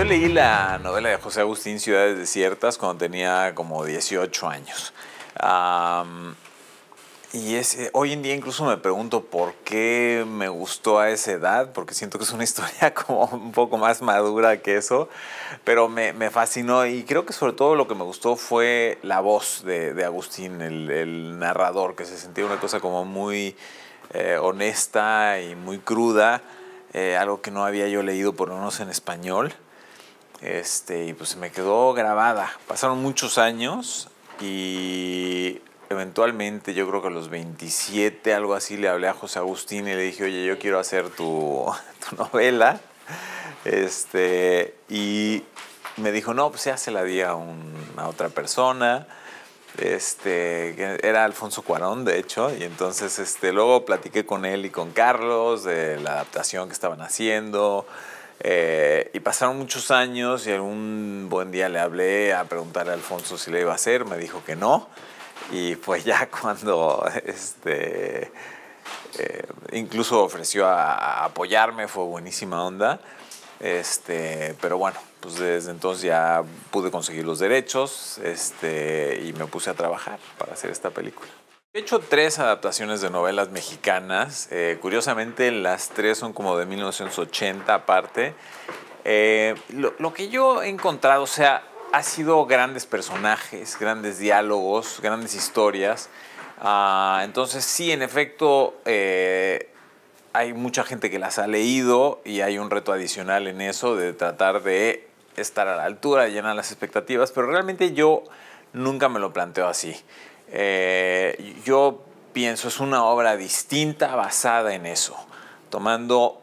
Yo leí la novela de José Agustín Ciudades Desiertas cuando tenía como 18 años. y es, eh, hoy en día incluso me pregunto por qué me gustó a esa edad, porque siento que es una historia como un poco más madura que eso, pero me, fascinó y creo que sobre todo lo que me gustó fue la voz de, Agustín, el, narrador, que se sentía una cosa como muy eh, honesta y muy cruda, eh, algo que no había yo leído por lo menos en español. Este, y pues se me quedó grabada. Pasaron muchos años y eventualmente, yo creo que a los 27, algo así, le hablé a José Agustín y le dije, oye, yo quiero hacer tu, novela. Este, y me dijo, no, pues ya se la di a, otra persona. Este, era Alfonso Cuarón, de hecho, y entonces este, luego platiqué con él y con Carlos de la adaptación que estaban haciendo. Eh, y pasaron muchos años y algún buen día le hablé a preguntarle a Alfonso si le iba a hacer, me dijo que no. Y pues ya cuando este, eh, incluso ofreció a, apoyarme, fue buenísima onda. Este, pero bueno, pues desde entonces ya pude conseguir los derechos este, y me puse a trabajar para hacer esta película. He hecho tres adaptaciones de novelas mexicanas. Eh, curiosamente, las tres son como de 1980 aparte. Eh, lo, que yo he encontrado, o sea, ha sido grandes personajes, grandes diálogos, grandes historias. Ah, entonces, sí, en efecto, eh, hay mucha gente que las ha leído y hay un reto adicional en eso de tratar de estar a la altura, de llenar las expectativas, pero realmente yo nunca me lo planteo así. Eh, yo pienso, es una obra distinta basada en eso, tomando,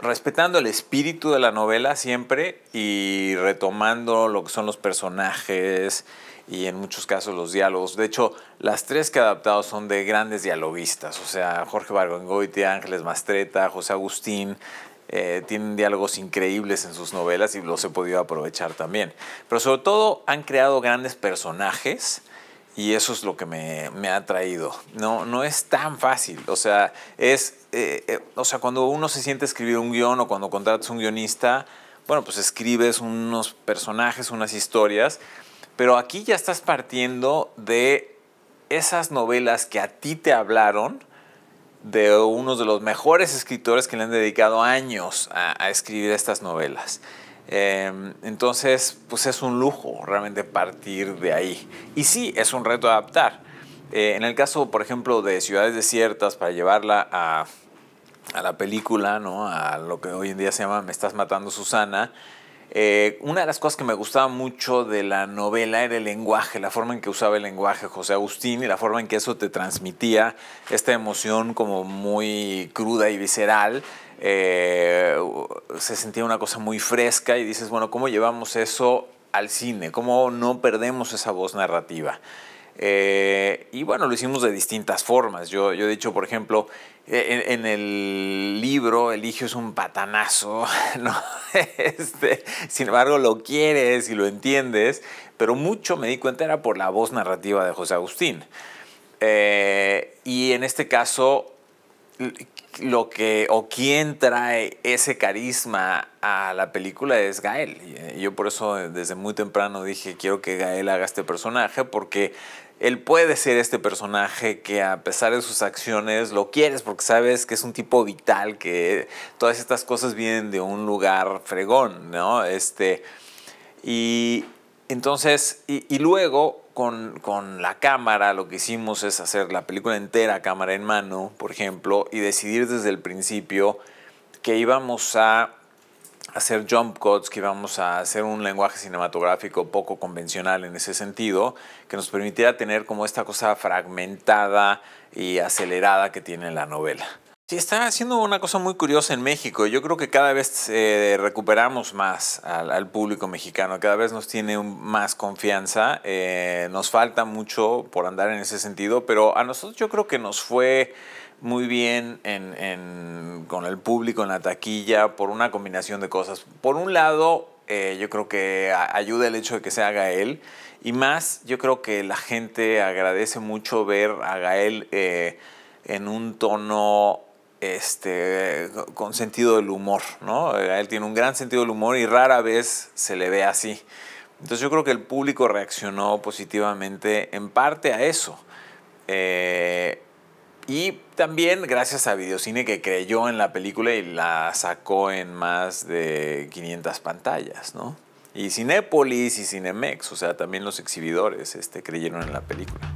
respetando el espíritu de la novela siempre y retomando lo que son los personajes y en muchos casos los diálogos. De hecho, las tres que he adaptado son de grandes dialoguistas, o sea, Jorge Bargongoitia, Ángeles Mastreta, José Agustín, eh, tienen diálogos increíbles en sus novelas y los he podido aprovechar también. Pero sobre todo han creado grandes personajes y eso es lo que me, ha traído. No, no es tan fácil. O sea, es, eh, eh, o sea, cuando uno se siente a escribir un guión o cuando contratas un guionista, bueno, pues escribes unos personajes, unas historias, pero aquí ya estás partiendo de esas novelas que a ti te hablaron de unos de los mejores escritores que le han dedicado años a escribir estas novelas. Em, entonces, pues es un lujo realmente partir de ahí. Y sí, es un reto adaptar. Eh, en el caso, por ejemplo, de ciudades desiertas, para llevarla a, la película, ¿no? a lo que hoy en día se llama Me estás matando Susana, eh, una de las cosas que me gustaba mucho de la novela era el lenguaje, la forma en que usaba el lenguaje José Agustín y la forma en que eso te transmitía esta emoción como muy cruda y visceral. Eh, se sentía una cosa muy fresca y dices, bueno, ¿cómo llevamos eso al cine? ¿Cómo no perdemos esa voz narrativa? Eh, y bueno, lo hicimos de distintas formas. Yo, yo he dicho, por ejemplo, eh, en, el libro Eligio es un patanazo, este, sin embargo, lo quieres y lo entiendes, pero mucho me di cuenta era por la voz narrativa de José Agustín. Eh, y en este caso, lo que o quien trae ese carisma a la película es Gael. yo por eso desde muy temprano dije, quiero que Gael haga este personaje porque él puede ser este personaje que a pesar de sus acciones lo quieres porque sabes que es un tipo vital, que todas estas cosas vienen de un lugar fregón, ¿no? Este, y entonces, y, luego con, con, la cámara lo que hicimos es hacer la película entera cámara en mano, por ejemplo, y decidir desde el principio que íbamos a hacer jump cuts, que íbamos a hacer un lenguaje cinematográfico poco convencional en ese sentido, que nos permitiera tener como esta cosa fragmentada y acelerada que tiene la novela. Sí, está haciendo una cosa muy curiosa en México. Yo creo que cada vez eh, recuperamos más al, público mexicano, cada vez nos tiene más confianza. Eh, nos falta mucho por andar en ese sentido, pero a nosotros yo creo que nos fue muy bien con el público en la taquilla por una combinación de cosas. Por un lado, eh, yo creo que ayuda el hecho de que sea Gael. Y más, yo creo que la gente agradece mucho ver a Gael eh, en un tono este, con sentido del humor, ¿no? Gael tiene un gran sentido del humor y rara vez se le ve así. Entonces yo creo que el público reaccionó positivamente en parte a eso. Eh, y también gracias a Videocine que creyó en la película y la sacó en más de 500 pantallas, ¿no? Y Cinépolis y Cinemex, o sea, también los exhibidores este, creyeron en la película.